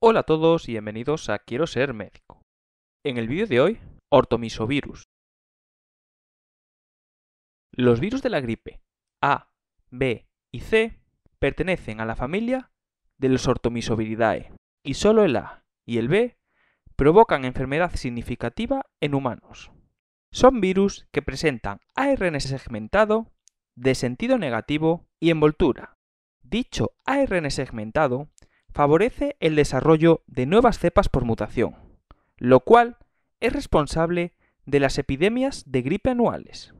Hola a todos y bienvenidos a Quiero ser médico. En el vídeo de hoy, ortomisovirus. Los virus de la gripe A, B y C pertenecen a la familia de los ortomisoviridae y solo el A y el B provocan enfermedad significativa en humanos. Son virus que presentan ARN segmentado de sentido negativo y envoltura. Dicho ARN segmentado favorece el desarrollo de nuevas cepas por mutación, lo cual es responsable de las epidemias de gripe anuales.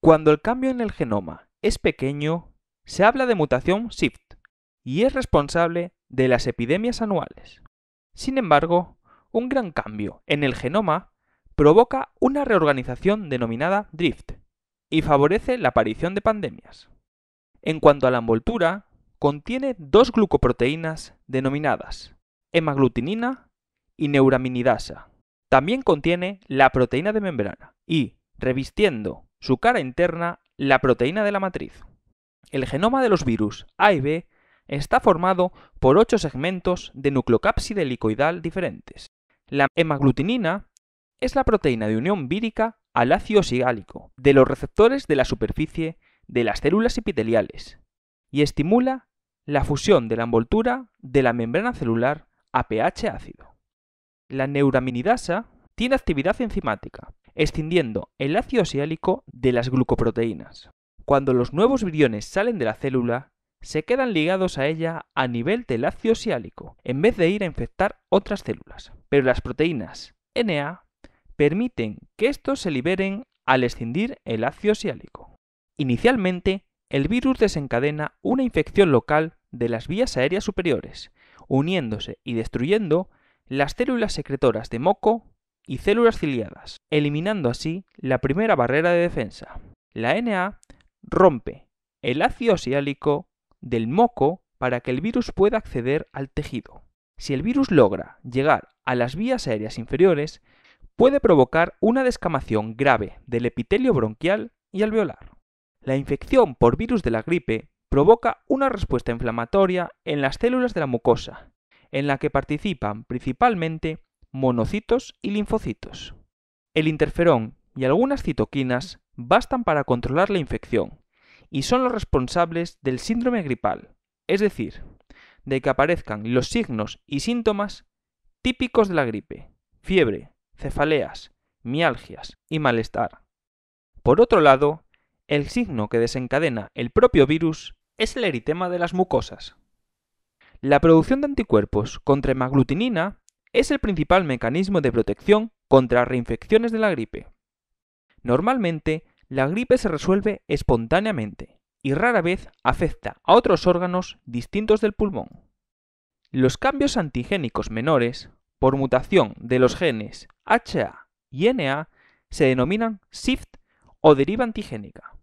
Cuando el cambio en el genoma es pequeño, se habla de mutación SHIFT y es responsable de las epidemias anuales. Sin embargo, un gran cambio en el genoma provoca una reorganización denominada drift y favorece la aparición de pandemias. En cuanto a la envoltura, contiene dos glucoproteínas denominadas hemaglutinina y neuraminidasa. También contiene la proteína de membrana y, revistiendo su cara interna, la proteína de la matriz. El genoma de los virus A y B está formado por ocho segmentos de nucleocápside helicoidal diferentes. La hemaglutinina es la proteína de unión vírica al ácido sigálico de los receptores de la superficie de las células epiteliales y estimula la fusión de la envoltura de la membrana celular a pH ácido. La neuraminidasa tiene actividad enzimática, escindiendo el ácido siálico de las glucoproteínas. Cuando los nuevos viriones salen de la célula, se quedan ligados a ella a nivel del ácido siálico, en vez de ir a infectar otras células. Pero las proteínas NA permiten que estos se liberen al escindir el ácido siálico. Inicialmente el virus desencadena una infección local de las vías aéreas superiores, uniéndose y destruyendo las células secretoras de moco y células ciliadas, eliminando así la primera barrera de defensa. La NA rompe el ácido siálico del moco para que el virus pueda acceder al tejido. Si el virus logra llegar a las vías aéreas inferiores, puede provocar una descamación grave del epitelio bronquial y alveolar. La infección por virus de la gripe provoca una respuesta inflamatoria en las células de la mucosa, en la que participan principalmente monocitos y linfocitos. El interferón y algunas citoquinas bastan para controlar la infección y son los responsables del síndrome gripal, es decir, de que aparezcan los signos y síntomas típicos de la gripe, fiebre, cefaleas, mialgias y malestar. Por otro lado, el signo que desencadena el propio virus es el eritema de las mucosas. La producción de anticuerpos contra hemaglutinina es el principal mecanismo de protección contra reinfecciones de la gripe. Normalmente, la gripe se resuelve espontáneamente y rara vez afecta a otros órganos distintos del pulmón. Los cambios antigénicos menores, por mutación de los genes HA y NA, se denominan SIFT o deriva antigénica.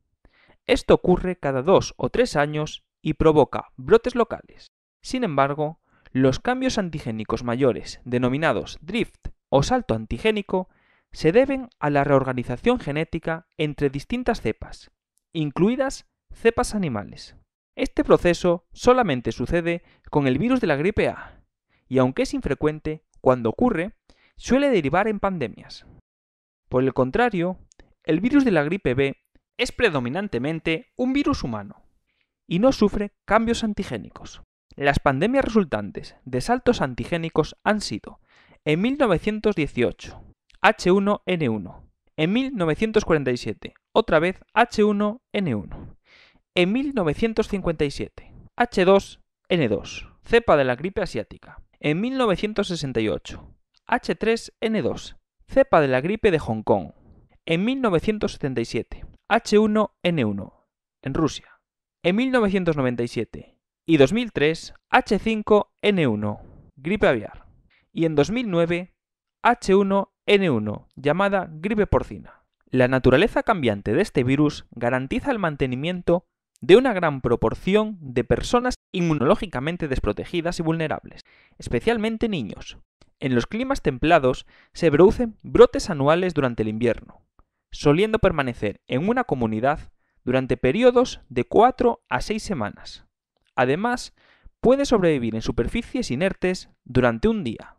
Esto ocurre cada dos o tres años y provoca brotes locales. Sin embargo, los cambios antigénicos mayores, denominados drift o salto antigénico, se deben a la reorganización genética entre distintas cepas, incluidas cepas animales. Este proceso solamente sucede con el virus de la gripe A, y aunque es infrecuente, cuando ocurre, suele derivar en pandemias. Por el contrario, el virus de la gripe B es predominantemente un virus humano y no sufre cambios antigénicos. Las pandemias resultantes de saltos antigénicos han sido en 1918 H1N1, en 1947 otra vez H1N1, en 1957 H2N2, cepa de la gripe asiática, en 1968 H3N2, cepa de la gripe de Hong Kong, en 1977, H1N1 en Rusia, en 1997 y 2003, H5N1, gripe aviar, y en 2009, H1N1, llamada gripe porcina. La naturaleza cambiante de este virus garantiza el mantenimiento de una gran proporción de personas inmunológicamente desprotegidas y vulnerables, especialmente niños. En los climas templados se producen brotes anuales durante el invierno, soliendo permanecer en una comunidad durante periodos de 4 a 6 semanas. Además, puede sobrevivir en superficies inertes durante un día.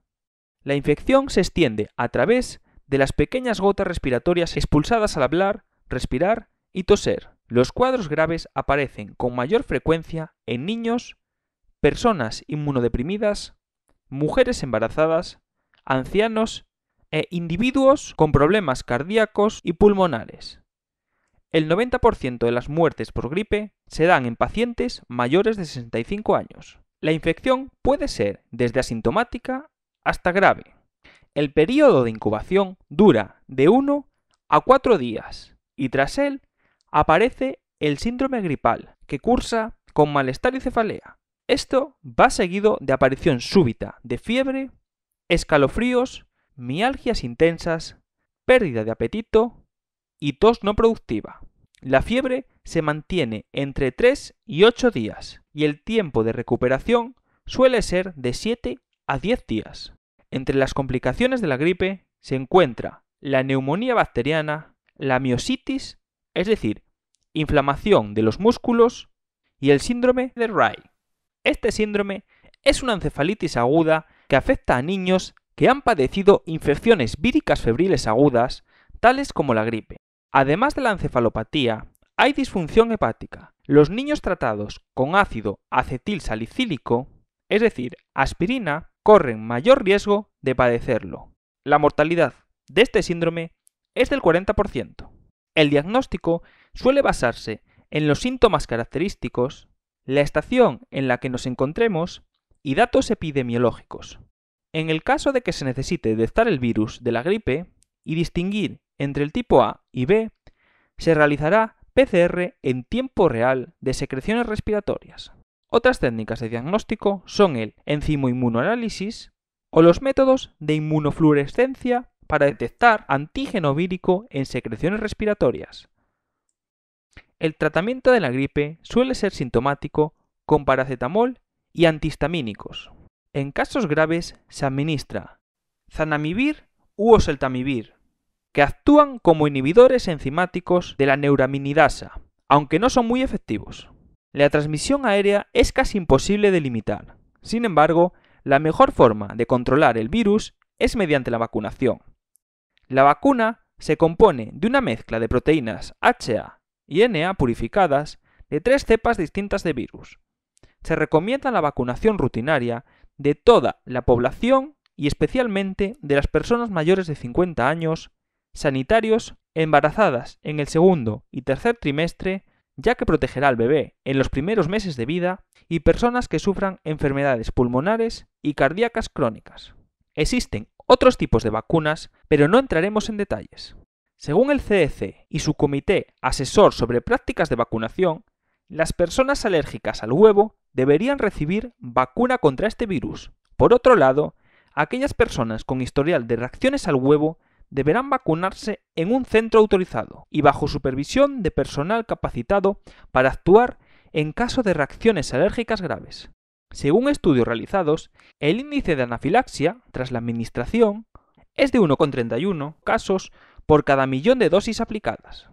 La infección se extiende a través de las pequeñas gotas respiratorias expulsadas al hablar, respirar y toser. Los cuadros graves aparecen con mayor frecuencia en niños, personas inmunodeprimidas, mujeres embarazadas, ancianos e individuos con problemas cardíacos y pulmonares. El 90% de las muertes por gripe se dan en pacientes mayores de 65 años. La infección puede ser desde asintomática hasta grave. El periodo de incubación dura de 1 a 4 días y tras él aparece el síndrome gripal, que cursa con malestar y cefalea. Esto va seguido de aparición súbita de fiebre, escalofríos mialgias intensas, pérdida de apetito y tos no productiva. La fiebre se mantiene entre 3 y 8 días y el tiempo de recuperación suele ser de 7 a 10 días. Entre las complicaciones de la gripe se encuentra la neumonía bacteriana, la miositis, es decir, inflamación de los músculos y el síndrome de Ray. Este síndrome es una encefalitis aguda que afecta a niños que han padecido infecciones víricas febriles agudas, tales como la gripe. Además de la encefalopatía, hay disfunción hepática. Los niños tratados con ácido acetil salicílico, es decir, aspirina, corren mayor riesgo de padecerlo. La mortalidad de este síndrome es del 40%. El diagnóstico suele basarse en los síntomas característicos, la estación en la que nos encontremos y datos epidemiológicos. En el caso de que se necesite detectar el virus de la gripe y distinguir entre el tipo A y B, se realizará PCR en tiempo real de secreciones respiratorias. Otras técnicas de diagnóstico son el enzimo-inmunoanálisis o los métodos de inmunofluorescencia para detectar antígeno vírico en secreciones respiratorias. El tratamiento de la gripe suele ser sintomático con paracetamol y antihistamínicos. En casos graves se administra zanamivir u oseltamivir, que actúan como inhibidores enzimáticos de la neuraminidasa, aunque no son muy efectivos. La transmisión aérea es casi imposible de limitar. Sin embargo, la mejor forma de controlar el virus es mediante la vacunación. La vacuna se compone de una mezcla de proteínas HA y NA purificadas de tres cepas distintas de virus. Se recomienda la vacunación rutinaria de toda la población y especialmente de las personas mayores de 50 años, sanitarios, embarazadas en el segundo y tercer trimestre, ya que protegerá al bebé en los primeros meses de vida, y personas que sufran enfermedades pulmonares y cardíacas crónicas. Existen otros tipos de vacunas, pero no entraremos en detalles. Según el CDC e y su Comité Asesor sobre Prácticas de Vacunación, las personas alérgicas al huevo deberían recibir vacuna contra este virus. Por otro lado, aquellas personas con historial de reacciones al huevo deberán vacunarse en un centro autorizado y bajo supervisión de personal capacitado para actuar en caso de reacciones alérgicas graves. Según estudios realizados, el índice de anafilaxia tras la administración es de 1,31 casos por cada millón de dosis aplicadas.